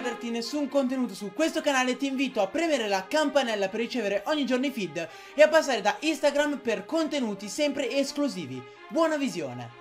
perderti nessun contenuto su questo canale ti invito a premere la campanella per ricevere ogni giorno i feed e a passare da Instagram per contenuti sempre esclusivi. Buona visione!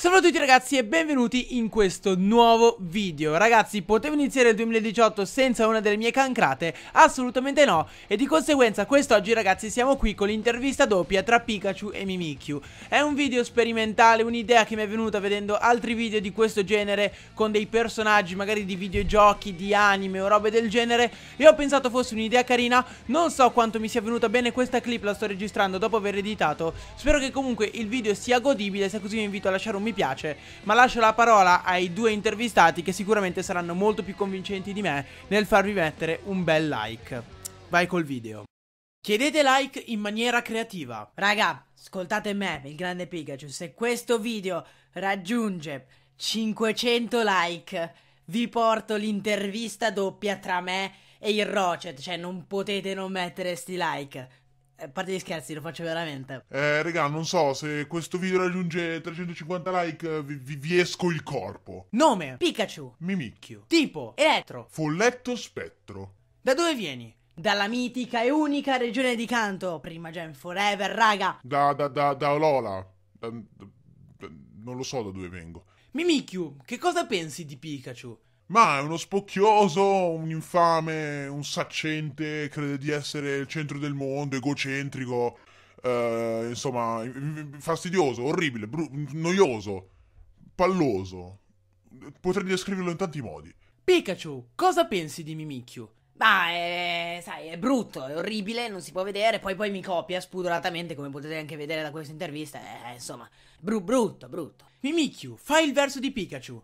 Salve a tutti ragazzi e benvenuti in questo nuovo video Ragazzi potevo iniziare il 2018 senza una delle mie cancrate? Assolutamente no E di conseguenza quest'oggi ragazzi siamo qui con l'intervista doppia tra Pikachu e Mimikyu È un video sperimentale, un'idea che mi è venuta vedendo altri video di questo genere Con dei personaggi magari di videogiochi, di anime o robe del genere E ho pensato fosse un'idea carina Non so quanto mi sia venuta bene questa clip, la sto registrando dopo aver editato Spero che comunque il video sia godibile, se così vi invito a lasciare un mi piace, ma lascio la parola ai due intervistati che sicuramente saranno molto più convincenti di me nel farvi mettere un bel like. Vai col video. Chiedete like in maniera creativa. Raga, ascoltate me, il grande Pikachu, se questo video raggiunge 500 like, vi porto l'intervista doppia tra me e il Rocet, cioè non potete non mettere sti like. Eh, a parte gli scherzi, lo faccio veramente. Eh, regà, non so, se questo video raggiunge 350 like, eh, vi, vi, vi esco il corpo. Nome, Pikachu. Mimicchio. Tipo, Elettro. Folletto Spettro. Da dove vieni? Dalla mitica e unica regione di Canto, prima gen forever, raga. Da, da, da, da Olola. Da, da, da, non lo so da dove vengo. Mimikyu, che cosa pensi di Pikachu? Ma è uno spocchioso, un infame, un saccente, crede di essere il centro del mondo, egocentrico, eh, insomma, fastidioso, orribile, bru- noioso, palloso. Potrei descriverlo in tanti modi. Pikachu, cosa pensi di Mimikyu? Ma è, sai, è brutto, è orribile, non si può vedere, poi poi mi copia spudoratamente, come potete anche vedere da questa intervista, eh, insomma, bru- brutto, brutto. Mimikyu, fai il verso di Pikachu.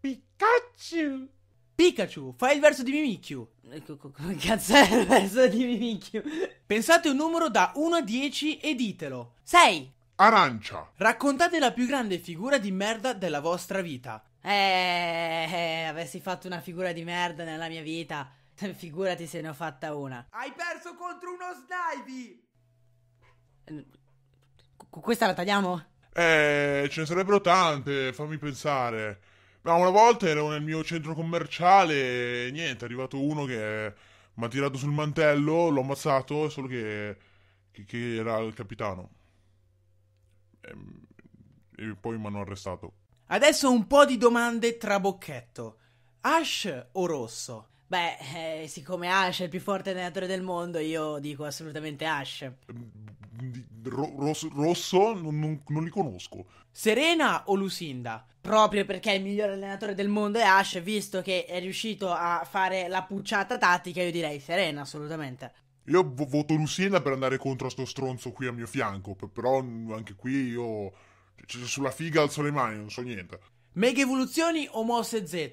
Pikachu! Pikachu, fai il verso di Mimikyu. Eh, come cazzo è il verso di Mimikyu? Pensate un numero da 1 a 10 e ditelo. 6. Arancia. Raccontate la più grande figura di merda della vostra vita. Eh, eh, avessi fatto una figura di merda nella mia vita. Figurati se ne ho fatta una. Hai perso contro uno Snivy! questa la tagliamo? Eh, ce ne sarebbero tante, fammi pensare. No, una volta ero nel mio centro commerciale e niente, è arrivato uno che mi ha tirato sul mantello, l'ho ammazzato, solo che, che, che era il capitano. E, e poi mi hanno arrestato. Adesso un po' di domande tra bocchetto. Ash o rosso? Beh, eh, siccome Ash è il più forte allenatore del mondo, io dico assolutamente Ash. Mm, D- ro- ros- rosso non, non, non, li conosco. Serena o Lucinda? Proprio perché è il migliore allenatore del mondo è Ash, visto che è riuscito a fare la pucciata tattica, io direi Serena assolutamente. Io v- voto Lucinda per andare contro a sto stronzo qui a mio fianco, però anche qui io cioè, sulla figa alzo le mani, non so niente. Mega evoluzioni o mosse Z?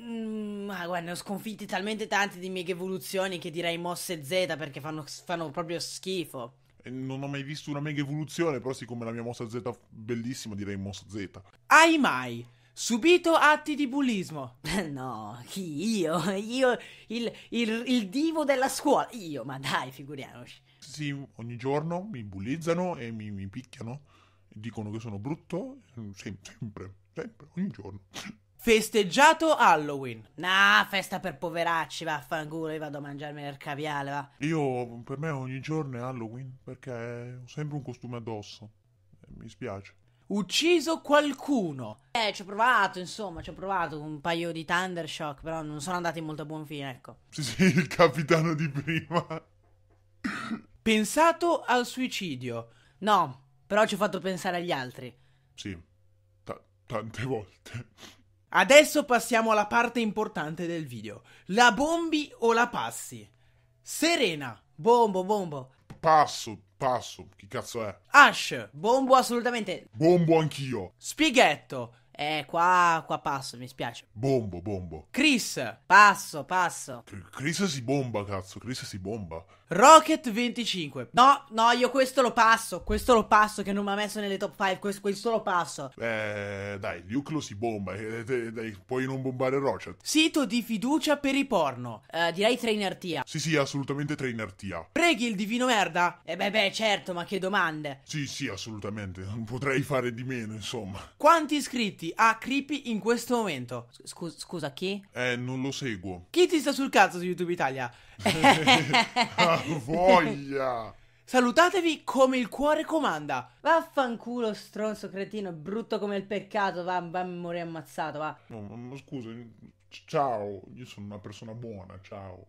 Mm, ah, guarda, ne ho sconfitti talmente tanti di mega evoluzioni che direi mosse Z perché fanno, fanno proprio schifo non ho mai visto una mega evoluzione, però siccome la mia mossa Z è bellissima, direi mossa Z. Hai mai subito atti di bullismo? No, io, io, il, il, il divo della scuola, io, ma dai, figuriamoci. Sì, ogni giorno mi bullizzano e mi, mi picchiano, dicono che sono brutto, sempre, sempre, ogni giorno. Festeggiato Halloween. Nah, festa per poveracci, vaffanculo, io vado a mangiarmi il caviale, va. Io, per me ogni giorno è Halloween, perché ho sempre un costume addosso. Mi spiace. Ucciso qualcuno. Eh, ci ho provato, insomma, ci ho provato con un paio di Thundershock, però non sono andati molto a buon fine, ecco. Sì, sì, il capitano di prima. Pensato al suicidio. No, però ci ho fatto pensare agli altri. Sì, t- tante volte. Adesso passiamo alla parte importante del video. La bombi o la passi? Serena, bombo, bombo. Passo, passo, chi cazzo è? Ash, bombo assolutamente. Bombo anch'io. Spighetto, Eh, qua, qua passo, mi spiace. Bombo, bombo. Chris, passo, passo. Chris si bomba, cazzo, Chris si bomba. Rocket 25. No, no, io questo lo passo. Questo lo passo che non mi ha messo nelle top 5. Questo, questo lo passo. Eh, dai, Luke lo si bomba. Eh, eh, eh, dai, puoi non bombare Rocket. Sito di fiducia per i porno. Eh, direi Trainer Tia. Sì, sì, assolutamente Trainer Tia. Preghi il divino merda? Eh beh, beh, certo, ma che domande. Sì, sì, assolutamente. Non potrei fare di meno, insomma. Quanti iscritti ha Creepy in questo momento? S scusa, chi? Eh, non lo seguo. Chi ti sta sul cazzo su YouTube Italia? Eh. ah, voglia! Salutatevi come il cuore comanda. Vaffanculo, stronzo, cretino, brutto come il peccato, va, va a morire ammazzato, va. No, no, scusa, ciao, io sono una persona buona, ciao.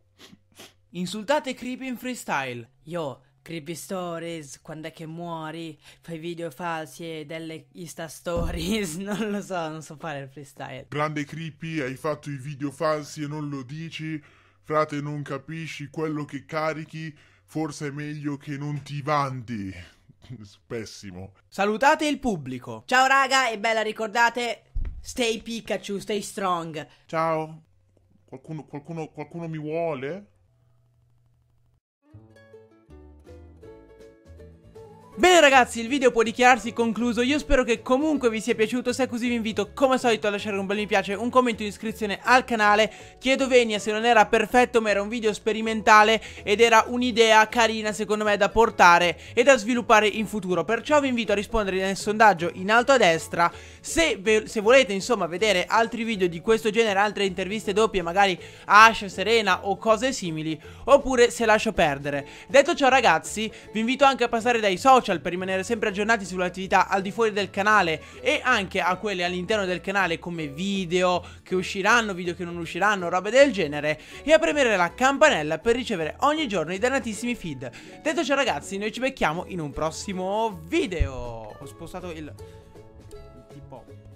Insultate Creepy in freestyle. Yo, Creepy Stories, quando è che muori? Fai video falsi e delle Insta Stories? Non lo so, non so fare il freestyle. Grande Creepy, hai fatto i video falsi e non lo dici? frate non capisci quello che carichi, forse è meglio che non ti vanti. Pessimo. Salutate il pubblico. Ciao raga e bella ricordate, stay Pikachu, stay strong. Ciao. Qualcuno, qualcuno, qualcuno mi vuole? Bene ragazzi, il video può dichiararsi concluso, io spero che comunque vi sia piaciuto, se è così vi invito come al solito a lasciare un bel mi piace, un commento in iscrizione al canale, chiedo venia se non era perfetto ma era un video sperimentale ed era un'idea carina secondo me da portare e da sviluppare in futuro, perciò vi invito a rispondere nel sondaggio in alto a destra, se, se volete insomma vedere altri video di questo genere, altre interviste doppie magari a Ash, Serena o cose simili, oppure se lascio perdere. Detto ciò ragazzi, vi invito anche a passare dai social, social per rimanere sempre aggiornati sulle attività al di fuori del canale e anche a quelle all'interno del canale come video che usciranno, video che non usciranno, robe del genere e a premere la campanella per ricevere ogni giorno i dannatissimi feed. Detto ciò ragazzi, noi ci becchiamo in un prossimo video. Ho spostato il tipo